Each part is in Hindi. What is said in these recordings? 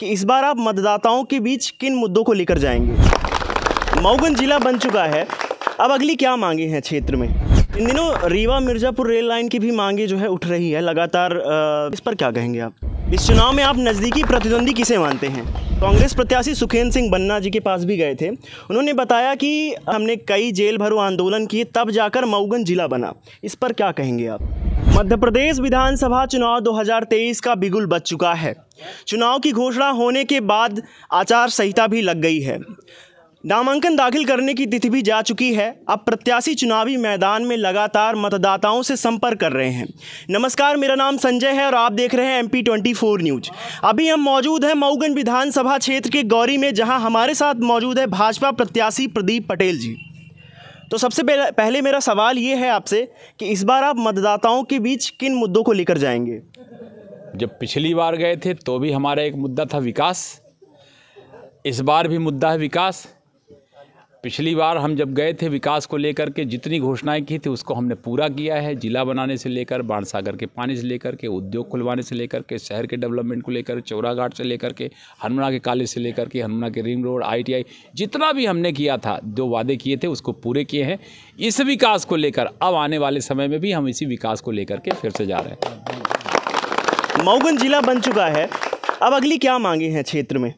कि इस बार आप मतदाताओं के बीच किन मुद्दों को लेकर जाएंगे मऊगंज जिला बन चुका है अब अगली क्या मांगे हैं क्षेत्र में इन दिनों रीवा मिर्ज़ापुर रेल लाइन की भी मांगे जो है उठ रही है लगातार इस पर क्या कहेंगे आप इस चुनाव में आप नज़दीकी प्रतिद्वंदी किसे मानते हैं कांग्रेस प्रत्याशी सुखेंद्र सिंह बन्ना जी के पास भी गए थे उन्होंने बताया कि हमने कई जेल भरो आंदोलन किए तब जाकर मऊगंज जिला बना इस पर क्या कहेंगे आप मध्य प्रदेश विधानसभा चुनाव 2023 का बिगुल बच चुका है चुनाव की घोषणा होने के बाद आचार संहिता भी लग गई है नामांकन दाखिल करने की तिथि भी जा चुकी है अब प्रत्याशी चुनावी मैदान में लगातार मतदाताओं से संपर्क कर रहे हैं नमस्कार मेरा नाम संजय है और आप देख रहे हैं M P twenty four news अभी हम मौजूद हैं मऊगंज विधानसभा क्षेत्र के गौरी में जहां हमारे साथ मौजूद है भाजपा प्रत्याशी प्रदीप पटेल जी तो सबसे पहले मेरा सवाल ये है आपसे कि इस बार आप मतदाताओं के बीच किन मुद्दों को लेकर जाएंगे जब पिछली बार गए थे तो भी हमारा एक मुद्दा था विकास इस बार भी मुद्दा है विकास पिछली बार हम जब गए थे विकास को लेकर के जितनी घोषणाएं की थी उसको हमने पूरा किया है ज़िला बनाने से लेकर बाण सागर के पानी से लेकर के उद्योग खुलवाने से लेकर के शहर के डेवलपमेंट को लेकर चौराघाट से लेकर के हनुमा के कॉलेज से लेकर के हनुमा के रिंग रोड आईटीआई जितना भी हमने किया था जो वादे किए थे उसको पूरे किए हैं इस विकास को लेकर अब आने वाले समय में भी हम इसी विकास को लेकर के फिर से जा रहे हैं मऊगन जिला बन चुका है अब अगली क्या मांगे हैं क्षेत्र में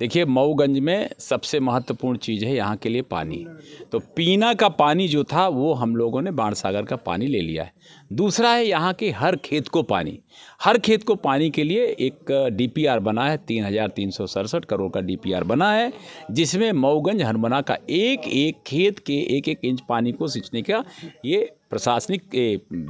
देखिए मऊगंज में सबसे महत्वपूर्ण चीज़ है यहाँ के लिए पानी तो पीना का पानी जो था वो हम लोगों ने बाण सागर का पानी ले लिया है दूसरा है यहाँ के हर खेत को पानी हर खेत को पानी के लिए एक डीपीआर बना है तीन हज़ार तीन सौ सड़सठ करोड़ का डीपीआर बना है जिसमें मऊगंज हरमना का एक एक खेत के एक एक इंच पानी को सींचने का ये प्रशासनिक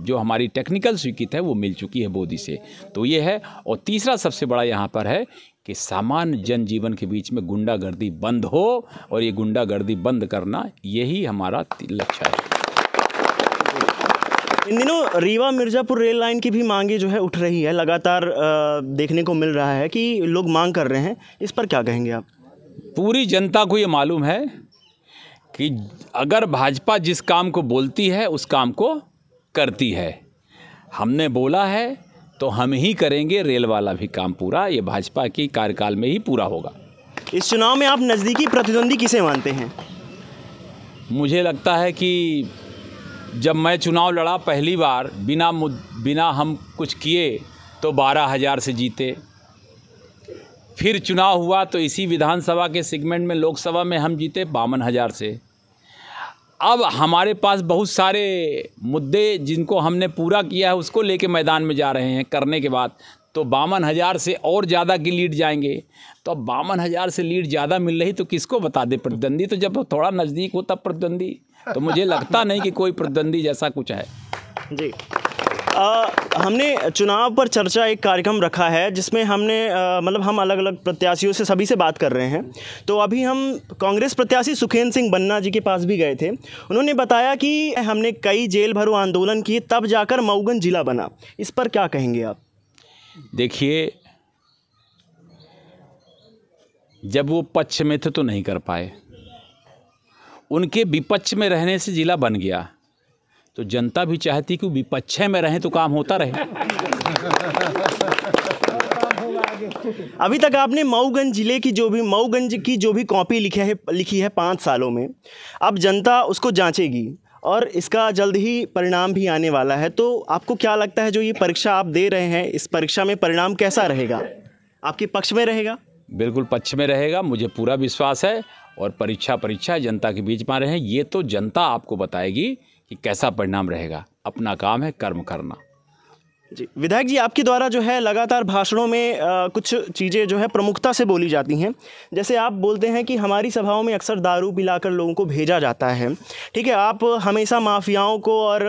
जो हमारी टेक्निकल स्वीकृत है वो मिल चुकी है बोधी से तो ये है और तीसरा सबसे बड़ा यहाँ पर है कि सामान्य जनजीवन के बीच में गुंडागर्दी बंद हो और ये गुंडागर्दी बंद करना यही हमारा लक्ष्य है इन दिनों रीवा मिर्ज़ापुर रेल लाइन की भी मांगे जो है उठ रही है लगातार देखने को मिल रहा है कि लोग मांग कर रहे हैं इस पर क्या कहेंगे आप पूरी जनता को ये मालूम है कि अगर भाजपा जिस काम को बोलती है उस काम को करती है हमने बोला है तो हम ही करेंगे रेल वाला भी काम पूरा ये भाजपा की कार्यकाल में ही पूरा होगा इस चुनाव में आप नज़दीकी प्रतिद्वंदी किसे मानते हैं मुझे लगता है कि जब मैं चुनाव लड़ा पहली बार बिना बिना हम कुछ किए तो बारह हज़ार से जीते फिर चुनाव हुआ तो इसी विधानसभा के सेगमेंट में लोकसभा में हम जीते बावन हज़ार से अब हमारे पास बहुत सारे मुद्दे जिनको हमने पूरा किया है उसको लेके मैदान में जा रहे हैं करने के बाद तो बावन हज़ार से और ज़्यादा की लीड जाएंगे तो अब बावन हज़ार से लीड ज़्यादा मिल रही तो किसको बता दे प्रतिद्वंदी तो जब थोड़ा नज़दीक हो तब प्रतिद्वंदी तो मुझे लगता नहीं कि कोई प्रतिद्वंदी जैसा कुछ है जी आ, हमने चुनाव पर चर्चा एक कार्यक्रम रखा है जिसमें हमने मतलब हम अलग अलग प्रत्याशियों से सभी से बात कर रहे हैं तो अभी हम कांग्रेस प्रत्याशी सुखेंद्र सिंह बन्ना जी के पास भी गए थे उन्होंने बताया कि हमने कई जेल भरो आंदोलन किए तब जाकर मऊगन जिला बना इस पर क्या कहेंगे आप देखिए जब वो पक्ष में थे तो नहीं कर पाए उनके विपक्ष में रहने से ज़िला बन गया तो जनता भी चाहती कि विपक्ष में रहें तो काम होता रहे अभी तक आपने मऊगंज जिले की जो भी मऊगंज की जो भी कॉपी लिखी है लिखी है पाँच सालों में अब जनता उसको जांचेगी और इसका जल्द ही परिणाम भी आने वाला है तो आपको क्या लगता है जो ये परीक्षा आप दे रहे हैं इस परीक्षा में परिणाम कैसा रहेगा आपके पक्ष में रहेगा बिल्कुल पक्ष में रहेगा मुझे पूरा विश्वास है और परीक्षा परीक्षा जनता के बीच में रहे ये तो जनता आपको बताएगी कि कैसा परिणाम रहेगा अपना काम है कर्म करना जी विधायक जी आपके द्वारा जो है लगातार भाषणों में आ, कुछ चीज़ें जो है प्रमुखता से बोली जाती हैं जैसे आप बोलते हैं कि हमारी सभाओं में अक्सर दारू पिलाकर लोगों को भेजा जाता है ठीक है आप हमेशा माफियाओं को और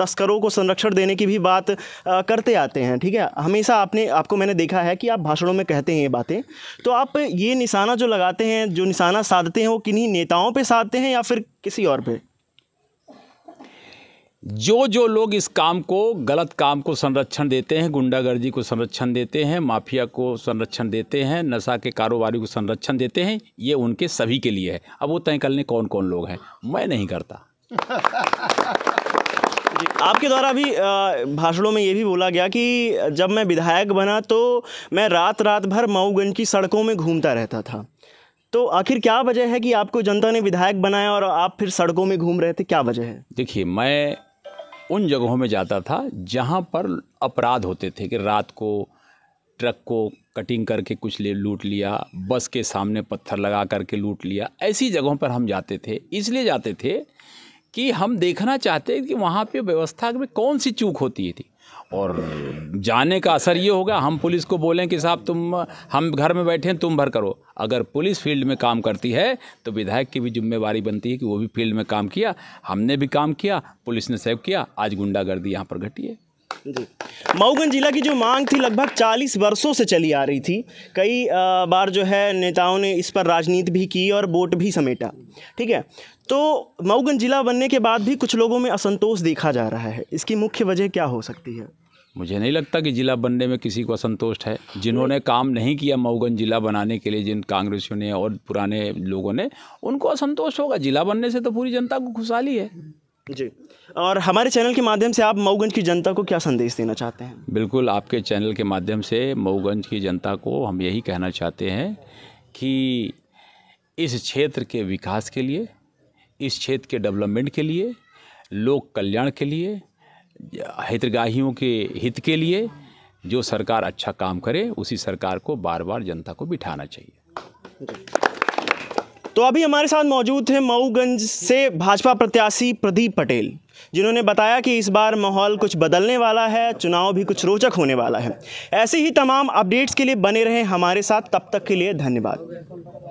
तस्करों को संरक्षण देने की भी बात आ, करते आते हैं ठीक है हमेशा आपने आपको मैंने देखा है कि आप भाषणों में कहते हैं ये बातें तो आप ये निशाना जो लगाते हैं जो निशाना साधते हैं वो किन्हीं नेताओं पर साधते हैं या फिर किसी और पर जो जो लोग इस काम को गलत काम को संरक्षण देते हैं गुंडागर्दी को संरक्षण देते हैं माफिया को संरक्षण देते हैं नशा के कारोबारी को संरक्षण देते हैं ये उनके सभी के लिए है अब वो तय करने कौन कौन लोग हैं मैं नहीं करता आपके द्वारा भी भाषणों में ये भी बोला गया कि जब मैं विधायक बना तो मैं रात रात भर मऊगंज की सड़कों में घूमता रहता था तो आखिर क्या वजह है कि आपको जनता ने विधायक बनाया और आप फिर सड़कों में घूम रहे थे क्या वजह है देखिए मैं उन जगहों में जाता था जहाँ पर अपराध होते थे कि रात को ट्रक को कटिंग करके कुछ ले लूट लिया बस के सामने पत्थर लगा करके लूट लिया ऐसी जगहों पर हम जाते थे इसलिए जाते थे कि हम देखना चाहते कि वहाँ पे व्यवस्था में कौन सी चूक होती थी और जाने का असर ये होगा हम पुलिस को बोलें कि साहब तुम हम घर में बैठे हैं तुम भर करो अगर पुलिस फील्ड में काम करती है तो विधायक की भी जिम्मेवारी बनती है कि वो भी फील्ड में काम किया हमने भी काम किया पुलिस ने सेव किया आज गुंडागर्दी यहाँ पर घटी है जी मऊगंज जिला की जो मांग थी लगभग 40 वर्षों से चली आ रही थी कई बार जो है नेताओं ने इस पर राजनीति भी की और वोट भी समेटा ठीक है तो मऊगंज जिला बनने के बाद भी कुछ लोगों में असंतोष देखा जा रहा है इसकी मुख्य वजह क्या हो सकती है मुझे नहीं लगता कि ज़िला बनने में किसी को असंतोष है जिन्होंने काम नहीं किया मऊगंज ज़िला बनाने के लिए जिन कांग्रेसियों ने और पुराने लोगों ने उनको असंतोष होगा ज़िला बनने से तो पूरी जनता को खुशहाली है जी और हमारे चैनल के माध्यम से आप मऊगंज की जनता को क्या संदेश देना चाहते हैं बिल्कुल आपके चैनल के माध्यम से मऊगंज की जनता को हम यही कहना चाहते हैं कि इस क्षेत्र के विकास के लिए इस क्षेत्र के डेवलपमेंट के लिए लोक कल्याण के लिए हितग्राहियों के हित के लिए जो सरकार अच्छा काम करे उसी सरकार को बार बार जनता को बिठाना चाहिए तो अभी हमारे साथ मौजूद हैं मऊगंज से भाजपा प्रत्याशी प्रदीप पटेल जिन्होंने बताया कि इस बार माहौल कुछ बदलने वाला है चुनाव भी कुछ रोचक होने वाला है ऐसे ही तमाम अपडेट्स के लिए बने रहें हमारे साथ तब तक के लिए धन्यवाद